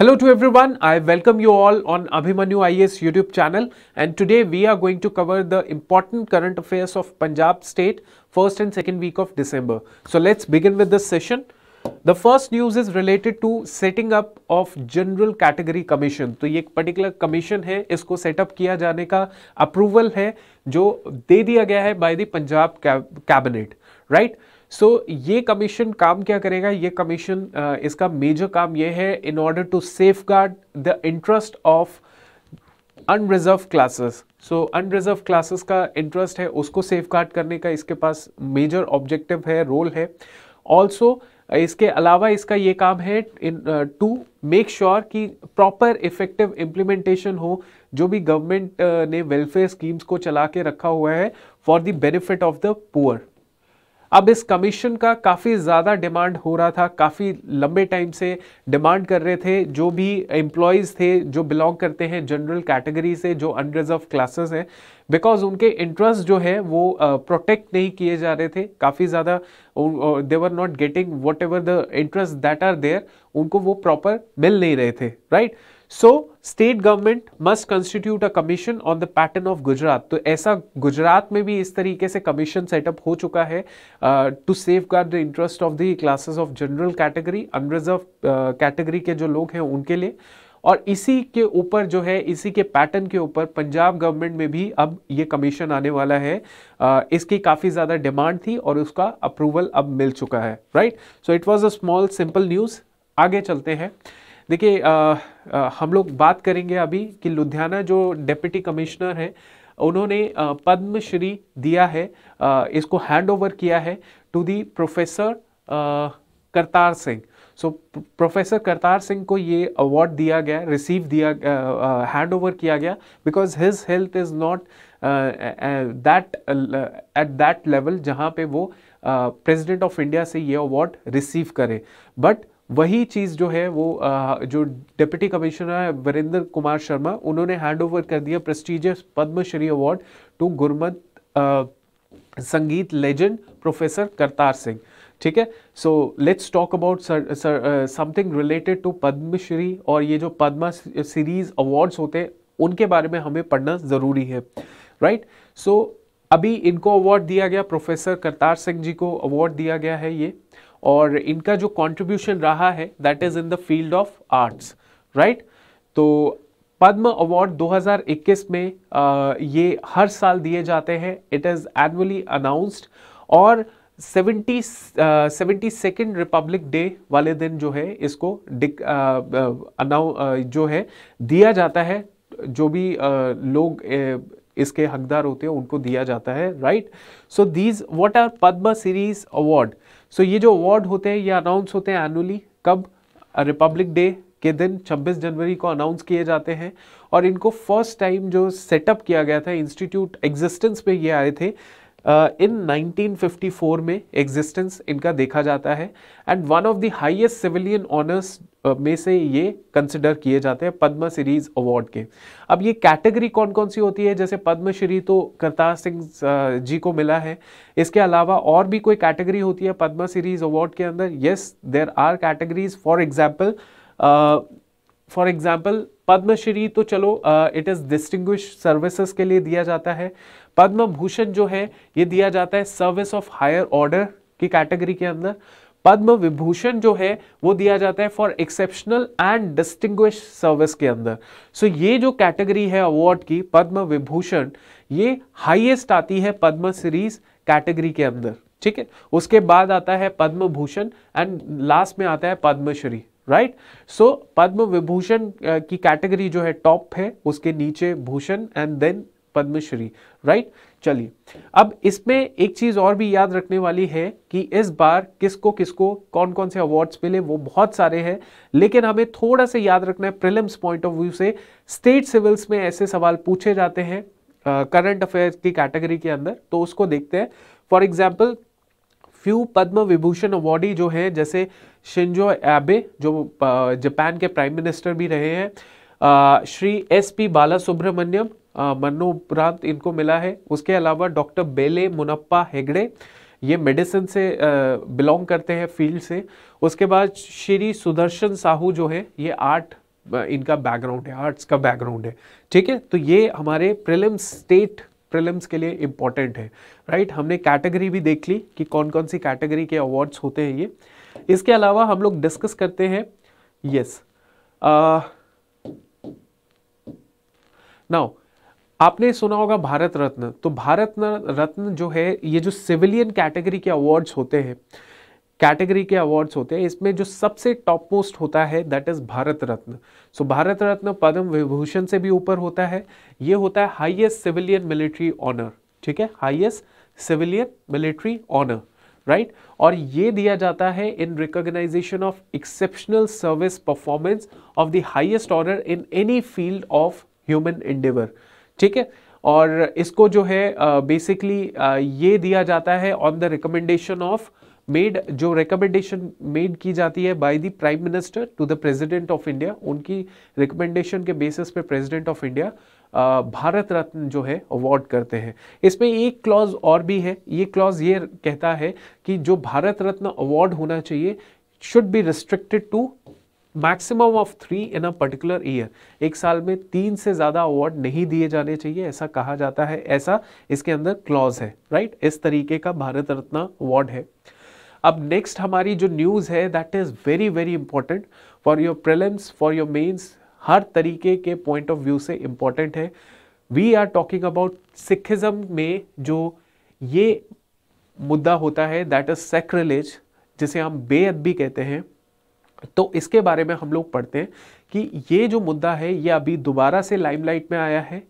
Hello to everyone. I welcome you all on Abhimanyu IAS YouTube channel and today we are going to cover the important current affairs of Punjab state first and second week of December. So let's begin with this session. The first news is related to setting up of General Category Commission. So, ये particular commission commission है इसको setup किया जाने का approval है जो दे दिया गया है by the Punjab Cabinet, right? So so, ये कमीशन काम क्या करेगा ये कमीशन uh, इसका मेजर काम ये है in order to safeguard the interest of unreserved classes so unreserved classes का इंटरेस्ट है उसको सेफ गार्ड करने का इसके पास मेजर ऑब्जेक्टिव है रोल है ऑल्सो इसके अलावा इसका ये काम है टू मेक श्योर कि प्रॉपर इफेक्टिव इम्प्लीमेंटेशन हो जो भी गवर्नमेंट uh, ने वेलफेयर स्कीम्स को चला के रखा हुआ है for the benefit of the poor अब इस कमीशन का काफ़ी ज़्यादा डिमांड हो रहा था काफ़ी लंबे टाइम से डिमांड कर रहे थे जो भी एम्प्लॉयज़ थे जो बिलोंग करते हैं जनरल कैटेगरी से जो अनरिजर्व क्लासेस हैं बिकॉज उनके इंटरेस्ट जो है वो प्रोटेक्ट uh, नहीं किए जा रहे थे काफ़ी ज़्यादा they're not getting whatever the interest that are there उनको वो प्रॉपर मिल नहीं रहे थे right right? So state government must constitute a commission on the pattern of Gujarat तो ऐसा गुजरात में भी इस तरीके से कमीशन सेटअप हो चुका है to safeguard the interest of the classes of general category unreserved category के जो लोग हैं उनके लिए और इसी के ऊपर जो है इसी के पैटर्न के ऊपर पंजाब गवर्नमेंट में भी अब ये कमीशन आने वाला है आ, uh, इसकी काफ़ी ज़्यादा डिमांड थी और उसका अप्रूवल अब मिल चुका है right so it was a small simple news आगे चलते हैं देखिए हम लोग बात करेंगे अभी कि लुधियाना जो डेप्यूटी कमिश्नर हैं उन्होंने पद्मश्री दिया है इसको हैंड ओवर किया है to the professor Kartar Singh so so, professor Kartar Singh को ये अवार्ड दिया गया रिसीव दिया हैंड ओवर किया गया because his health is not that at that level जहाँ पे वो प्रेसिडेंट ऑफ इंडिया से ये अवार्ड रिसीव करें बट वही चीज़ जो है वो जो डिप्टी कमिश्नर है वरिंदर कुमार शर्मा उन्होंने हैंड ओवर कर दिया prestigious Padma Shri award to Gurmat Sangeet legend professor Kartar Singh ठीक है so let's talk about sir something related to Padma Shri और ये जो पद्मा सीरीज अवार्ड्स होते हैं उनके बारे में हमें पढ़ना ज़रूरी है राइट right? सो so, अभी इनको अवार्ड दिया गया प्रोफेसर करतार सिंह जी को अवार्ड दिया गया है ये और इनका जो कंट्रीब्यूशन रहा है that is in the field of arts right तो पद्म अवार्ड 2021 में आ, ये हर साल दिए जाते हैं इट इज़ एनुअली अनाउंस्ड और seventy seventy second Republic Day वाले दिन जो है इसको अनाउ जो है दिया जाता है जो भी आ, लोग ए, इसके हकदार होते हैं उनको दिया जाता है right so these what are Padma series award so ये जो अवार्ड होते हैं ये अनाउंस होते हैं एनुअली कब रिपब्लिक डे के दिन 26 जनवरी को अनाउंस किए जाते हैं और इनको फर्स्ट टाइम जो सेटअप किया गया था इंस्टीट्यूट एग्जिस्टेंस पे ये आए थे इन uh, 1954 में एग्जिस्टेंस इनका देखा जाता है and one of the highest civilian honours में से ये कंसिडर किए जाते हैं पद्म सीरीज अवार्ड के अब ये कैटेगरी कौन कौन सी होती है जैसे पद्मश्री तो करतार सिंह जी को मिला है इसके अलावा और भी कोई कैटेगरी होती है पद्म सीरीज अवार्ड के अंदर yes there are categories for example for example Padma Shri तो चलो इट इज़ डिस्टिंग्विश सर्विसेज के लिए दिया जाता है पद्म भूषण जो है ये दिया जाता है सर्विस ऑफ हायर ऑर्डर की कैटेगरी के अंदर पद्म विभूषण जो है वो दिया जाता है for exceptional and distinguished service के अंदर सो so, ये जो कैटेगरी है अवार्ड की पद्म विभूषण ये हाईएस्ट आती है पद्म सीरीज कैटेगरी के अंदर ठीक है उसके बाद आता है पद्म भूषण एंड लास्ट में आता है पद्मश्री राइट सो पद्म विभूषण की कैटेगरी जो है टॉप है उसके नीचे Bhushan and then Padma Shri right right? चलिए अब इसमें एक चीज़ और भी याद रखने वाली है कि इस बार किसको किसको कौन कौन से अवार्ड्स मिले वो बहुत सारे हैं लेकिन हमें थोड़ा सा याद रखना है प्रिलिम्स पॉइंट ऑफ व्यू से स्टेट सिविल्स में ऐसे सवाल पूछे जाते हैं करंट अफेयर्स की कैटेगरी के अंदर तो उसको देखते हैं for example few Padma Vibhushan awardee जो हैं जैसे शिंजो एबे जो जापान के प्राइम मिनिस्टर भी रहे हैं Shri S P Balasubrahmanyam मरणोपरांत इनको मिला है उसके अलावा डॉक्टर बेले मुनप्पा हेगड़े ये मेडिसिन से बिलोंग करते हैं फील्ड से उसके बाद श्री सुदर्शन साहू जो है ये आर्ट इनका बैकग्राउंड है आर्ट्स का बैकग्राउंड है ठीक है तो ये हमारे प्रिलिम्स स्टेट प्रिलिम्स के लिए इम्पॉर्टेंट है राइट हमने कैटेगरी भी देख ली कि कौन कौन सी कैटेगरी के अवार्ड्स होते हैं ये इसके अलावा हम लोग डिस्कस करते हैं यस नाउ आपने सुना होगा भारत रत्न तो भारत रत्न जो है ये जो सिविलियन कैटेगरी के अवार्ड्स होते हैं कैटेगरी के अवार्ड्स होते हैं इसमें जो सबसे टॉप मोस्ट होता है that is Bharat Ratna so so, Bharat Ratna Padma Vibhushan से भी ऊपर होता है ये होता है हाईएस्ट सिविलियन मिलिट्री ऑनर ठीक है highest civilian military honour right और ये दिया जाता है in recognition of exceptional service performance of the highest honour in any field of human endeavour ठीक है और इसको जो है बेसिकली ये दिया जाता है on the recommendation of made जो रिकमेंडेशन मेड की जाती है by the prime minister to the president of India उनकी रिकमेंडेशन के बेसिस पे president of India Bharat Ratna जो है अवार्ड करते हैं इसमें एक क्लॉज और भी है ये क्लॉज ये कहता है कि जो भारत रत्न अवार्ड होना चाहिए should be restricted to maximum of three in a particular year एक साल में तीन से ज़्यादा अवार्ड नहीं दिए जाने चाहिए ऐसा कहा जाता है ऐसा इसके अंदर क्लॉज है राइट right? इस तरीके का भारत रत्न अवार्ड है अब नेक्स्ट हमारी जो न्यूज़ है that is very very important for your prelims for your mains हर तरीके के पॉइंट ऑफ व्यू से इंपॉर्टेंट है we are talking about Sikhism में जो ये मुद्दा होता है दैट इज़ सेक्रेलेज जिसे हम बेअदबी कहते हैं तो इसके बारे में हम लोग पढ़ते हैं कि ये जो मुद्दा है ये अभी दोबारा से लाइमलाइट में आया है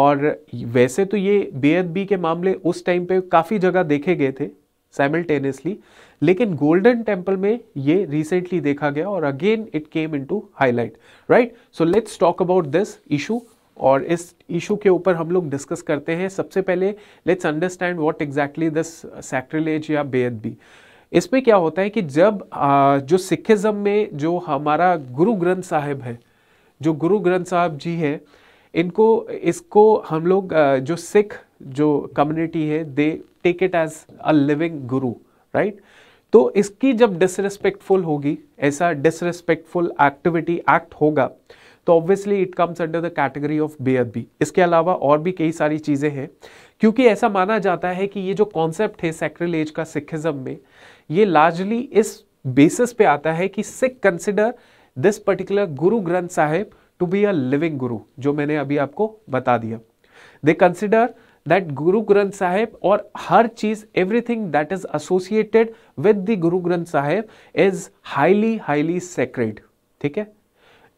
और वैसे तो ये बेअदबी के मामले उस टाइम पे काफ़ी जगह देखे गए थे साइमल्टेनियसली लेकिन गोल्डन टेम्पल में ये रिसेंटली देखा गया और again it came into highlight right so let's talk about this issue और इस इशू के ऊपर हम लोग डिस्कस करते हैं सबसे पहले let's understand what exactly this sacrilege या बेअदबी इस पर क्या होता है कि जब आ, जो सिखिज़म में जो हमारा गुरु ग्रंथ साहिब है जो गुरु ग्रंथ साहब जी है इनको इसको हम लोग जो सिख जो कम्युनिटी है they take it as a living guru right तो इसकी जब डिसरिस्पेक्टफुल होगी ऐसा डिसरिस्पेक्टफुल एक्टिविटी एक्ट होगा तो obviously it comes under the category of बेअदबी इसके अलावा और भी कई सारी चीज़ें हैं क्योंकि ऐसा माना जाता है कि ये जो कॉन्सेप्ट है एज का सिखिज़म में ये लार्जली इस बेसिस पे आता है कि Sikh consider this particular Guru Granth Sahib to be a living guru जो मैंने अभी आपको बता दिया दे कंसिडर दैट गुरु ग्रंथ साहिब और हर चीज everything that is associated with the Guru Granth Sahib is highly highly sacred ठीक है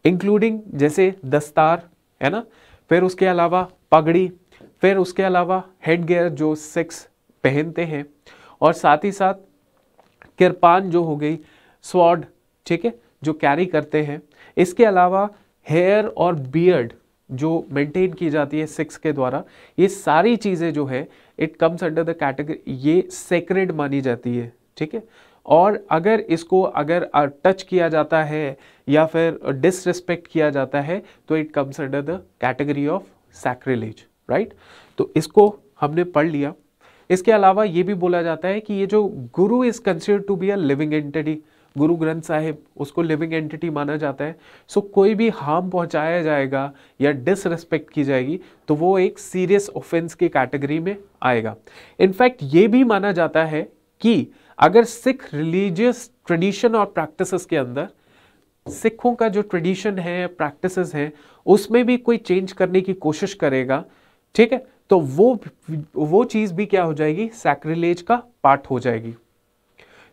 इंक्लूडिंग जैसे दस्तार है ना फिर उसके अलावा पगड़ी फिर उसके अलावा हेड गेयर जो सिक्स पहनते हैं और साथ ही साथ किरपान जो हो गई स्वाड ठीक है जो कैरी करते हैं इसके अलावा हेयर और बियर्ड जो मेंटेन की जाती है सिक्स के द्वारा ये सारी चीज़ें जो है it comes under the category ये सेक्रेड मानी जाती है ठीक है और अगर इसको अगर टच किया जाता है या फिर डिसरिस्पेक्ट किया जाता है तो it comes under the category of sacrilege right तो इसको हमने पढ़ लिया इसके अलावा ये भी बोला जाता है कि ये जो guru is consider to be a living entity Guru Granth Sahib उसको लिविंग एंटिटी माना जाता है सो so, कोई भी हार्म पहुंचाया जाएगा या डिसरेस्पेक्ट की जाएगी तो वो एक सीरियस ऑफेंस की कैटेगरी में आएगा इनफैक्ट ये भी माना जाता है कि अगर सिख रिलीजियस ट्रेडिशन और प्रैक्टिसेस के अंदर सिखों का जो ट्रेडिशन है प्रैक्टिसेस हैं उसमें भी कोई चेंज करने की कोशिश करेगा ठीक है तो वो वो चीज़ भी क्या हो जाएगी सैक्रिलेज का पार्ट हो जाएगी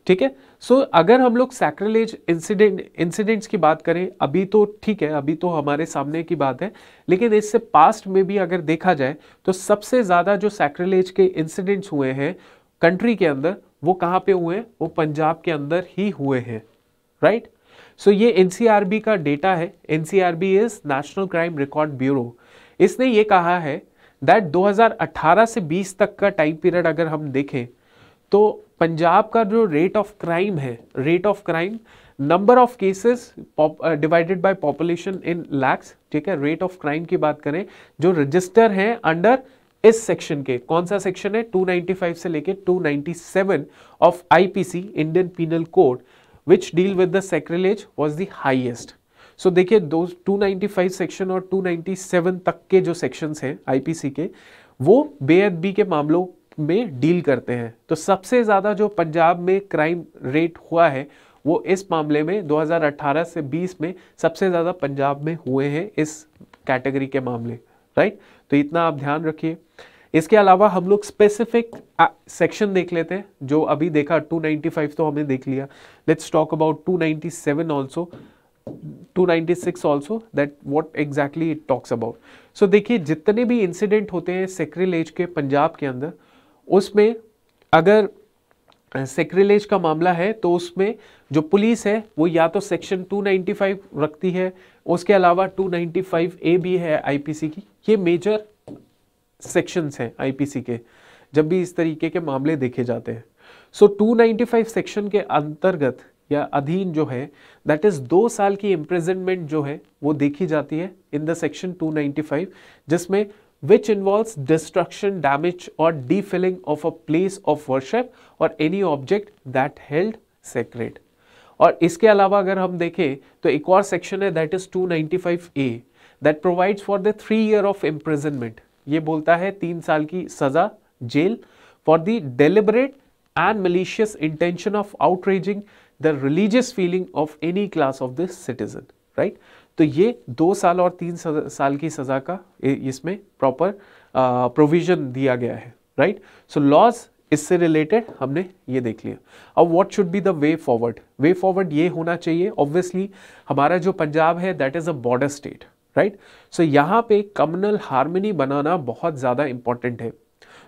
ठीक है सो अगर हम लोग सैक्रिलेज इंसिडेंट इंसिडेंट्स की बात करें अभी तो ठीक है अभी तो हमारे सामने की बात है लेकिन इससे पास्ट में भी अगर देखा जाए तो सबसे ज़्यादा जो सैक्रिलेज के इंसिडेंट्स हुए हैं कंट्री के अंदर वो कहां पे हुए वो पंजाब के अंदर ही हुए हैं राइट सो ये एनसीआरबी का डेटा है NCRB is National Crime Record Bureau इसने ये कहा है दैट 2018 से 20 तक का टाइम पीरियड अगर हम देखें तो पंजाब का जो रेट ऑफ क्राइम है rate of crime number of cases divided by population in lakhs ठीक है रेट ऑफ क्राइम की बात करें जो रजिस्टर हैं अंडर इस सेक्शन के कौन सा सेक्शन है 295 से लेके 297 of IPC Indian penal code which deal with the sacrilege was the highest so देखिए दो 295 सेक्शन और 297 तक के जो सेक्शंस हैं आईपीसी के वो बेअदबी के मामलों में डील करते हैं तो सबसे ज़्यादा जो पंजाब में क्राइम रेट हुआ है वो इस मामले में 2018 से 20 में सबसे ज़्यादा पंजाब में हुए हैं इस कैटेगरी के मामले राइट तो इतना आप ध्यान रखिए इसके अलावा हम लोग स्पेसिफिक सेक्शन देख लेते हैं जो अभी देखा 295 तो हमने देख लिया let's talk about 297 also 296 also that what exactly it talks about so देखिए जितने भी इंसिडेंट होते हैं सेक्रिलेज के पंजाब के अंदर उसमें अगर सेक्रिलेज का मामला है तो उसमें जो पुलिस है वो या तो सेक्शन 295 रखती है उसके अलावा 295 ए भी है आईपीसी की ये मेजर सेक्शंस हैं आईपीसी के जब भी इस तरीके के मामले देखे जाते हैं सो so, 295 सेक्शन के अंतर्गत या अधीन जो है दैट इज़ दो साल की इम्प्रेजेंटमेंट जो है वो देखी जाती है इन द सेक्शन 295 जिसमें विच इन्वॉल्व्स डिस्ट्रक्शन डैमेज और defiling of a place of worship और any object that held sacred और इसके अलावा अगर हम देखें तो एक और सेक्शन है that is 295 A that provides for the three year of imprisonment ये बोलता है तीन साल की सज़ा jail for the deliberate and malicious intention of outraging the religious feeling of any class of this citizen right तो ये दो साल और तीन साल की सज़ा का इसमें प्रॉपर प्रोविजन दिया गया है राइट सो लॉज इससे रिलेटेड हमने ये देख लिया अब what should be the way forward way forward ये होना चाहिए ऑब्वियसली हमारा जो पंजाब है that is a border state right so यहाँ पे कम्युनल हार्मनी बनाना बहुत ज़्यादा इंपॉर्टेंट है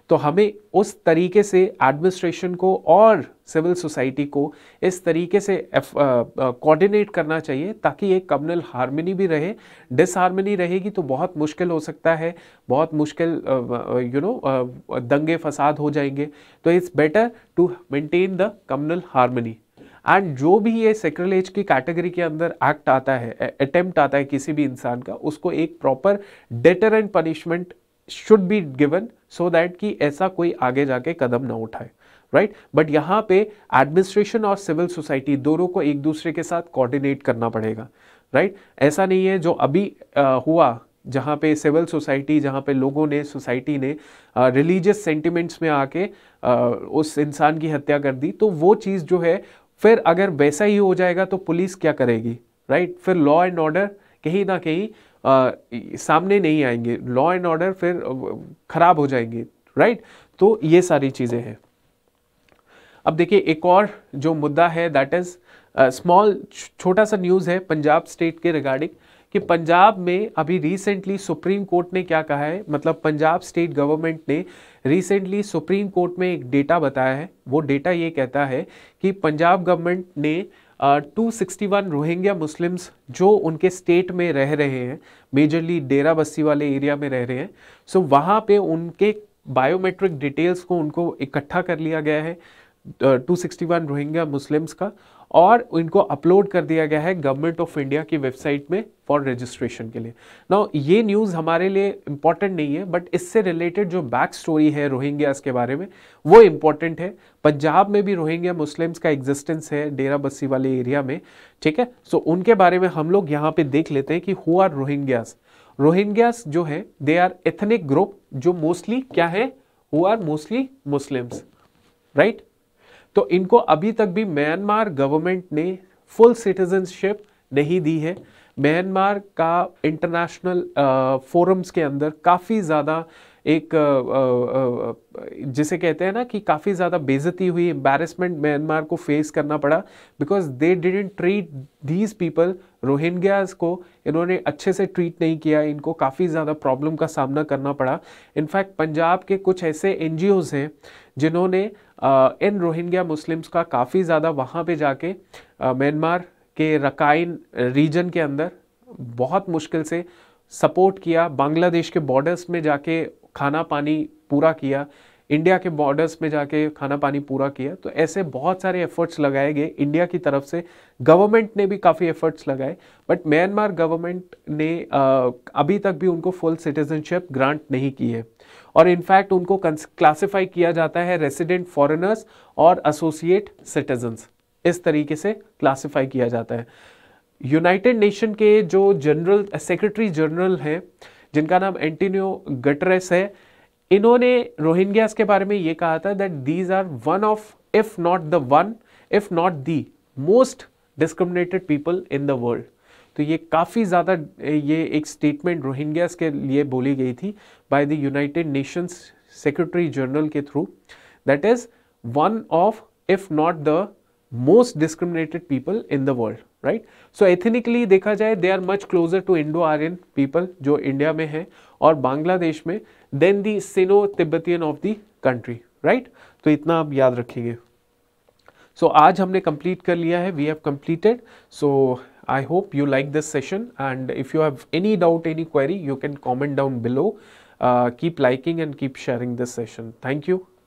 तो हमें उस तरीके से एडमिनिस्ट्रेशन को और सिविल सोसाइटी को इस तरीके से कोऑर्डिनेट uh, uh, करना चाहिए ताकि एक कम्युनल हारमनी भी रहे डिसहारमनी रहेगी तो बहुत मुश्किल हो सकता है बहुत मुश्किल यू uh, नो दंगे फसाद हो जाएंगे तो it's better to maintain the communal harmony and जो भी ये सेक्रल एज की कैटेगरी के अंदर एक्ट आता है अटेम्प्ट आता है किसी भी इंसान का उसको एक proper deterrent and punishment should be given so that कि ऐसा कोई आगे जाके कदम ना उठाए राइट बट यहाँ पे एडमिनिस्ट्रेशन और सिविल सोसाइटी दोनों को एक दूसरे के साथ कोऑर्डिनेट करना पड़ेगा राइट right? ऐसा नहीं है जो अभी आ, हुआ जहाँ पे सिविल सोसाइटी जहाँ पे लोगों ने सोसाइटी ने रिलीजियस सेंटिमेंट्स में आके आ, उस इंसान की हत्या कर दी तो वो चीज़ जो है फिर अगर वैसा ही हो जाएगा तो पुलिस क्या करेगी राइट right? फिर लॉ एंड ऑर्डर कहीं ना कहीं आ, सामने नहीं आएंगे लॉ एंड ऑर्डर फिर खराब हो जाएंगे राइट तो ये सारी चीज़ें हैं अब देखिए एक और जो मुद्दा है दैट इज़ स्मॉल छोटा सा न्यूज़ है पंजाब स्टेट के रिगार्डिंग कि पंजाब में अभी रिसेंटली सुप्रीम कोर्ट ने क्या कहा है मतलब पंजाब स्टेट गवर्नमेंट ने रिसेंटली सुप्रीम कोर्ट में एक डेटा बताया है वो डेटा ये कहता है कि पंजाब गवर्नमेंट ने two sixty one Rohingya Muslims जो उनके स्टेट में रह रहे हैं मेजरली डेरा बस्सी वाले एरिया में रह रहे हैं सो वहाँ पे उनके बायोमेट्रिक डिटेल्स को उनको इकट्ठा कर लिया गया है 261 रोहिंग्या मुस्लिम्स का और इनको अपलोड कर दिया गया है गवर्नमेंट ऑफ इंडिया की वेबसाइट में फॉर रजिस्ट्रेशन के लिए ना ये न्यूज़ हमारे लिए इम्पॉर्टेंट नहीं है बट इससे रिलेटेड जो बैक स्टोरी है रोहिंग्यास के बारे में वो इम्पॉर्टेंट है पंजाब में भी रोहिंग्या मुस्लिम्स का एग्जिस्टेंस है डेरा बस्सी वाले एरिया में ठीक है सो so, उनके बारे में हम लोग यहाँ पे देख लेते हैं कि हु आर रोहिंग्यास रोहिंग्यास जो है दे आर एथनिक ग्रुप जो मोस्टली क्या है who are mostly Muslims right तो इनको अभी तक भी म्यांमार गवर्नमेंट ने फुल सिटीजनशिप नहीं दी है म्यांमार का इंटरनेशनल फोरम्स के अंदर काफ़ी ज़्यादा एक जिसे कहते हैं ना कि काफ़ी ज़्यादा बेजती हुई एम्बेरसमेंट म्यांमार को फेस करना पड़ा because they didn't treat these people Rohingyas को इन्होंने अच्छे से ट्रीट नहीं किया इनको काफ़ी ज़्यादा प्रॉब्लम का सामना करना पड़ा इनफैक्ट पंजाब के कुछ ऐसे एन हैं जिन्होंने इन रोहिंग्या मुस्लिम्स का काफ़ी ज़्यादा वहाँ पे जाके म्यांमार के रकाइन रीजन के अंदर बहुत मुश्किल से सपोर्ट किया बांग्लादेश के बॉर्डर्स में जाके खाना पानी पूरा किया इंडिया के बॉर्डर्स में जाके खाना पानी पूरा किया तो ऐसे बहुत सारे एफर्ट्स लगाए गए इंडिया की तरफ से गवर्नमेंट ने भी काफ़ी एफर्ट्स लगाए बट म्यांमार गवर्नमेंट ने अभी तक भी उनको फुल सिटीजनशिप ग्रांट नहीं की है और इनफैक्ट उनको क्लासिफाई किया जाता है रेसिडेंट फॉरेनर्स और एसोसिएट सिटीजन्स इस तरीके से क्लासिफाई किया जाता है यूनाइटेड नेशन के जो जनरल सेक्रेटरी जनरल हैं जिनका नाम एंटीनियो गटरेस है इन्होंने रोहिंग्यास के बारे में ये कहा था that these are one of if not the one if not the most discriminated people in the world तो ये काफ़ी ज़्यादा ये एक स्टेटमेंट रोहिंग्यास के लिए बोली गई थी by the United Nations secretary general के through that is one of if not the most discriminated people in the world right so ethnically देखा जाए they are much closer to Indo Aryan people जो India में है और बांग्लादेश में then the Sino Tibetan of the country right तो इतना आप याद रखेंगे सो so, आज हमने कंप्लीट कर लिया है we have completed so I hope you like this session and if you have any doubt, any query, you can comment down below. Uh, keep liking and keep sharing this session. Thank you.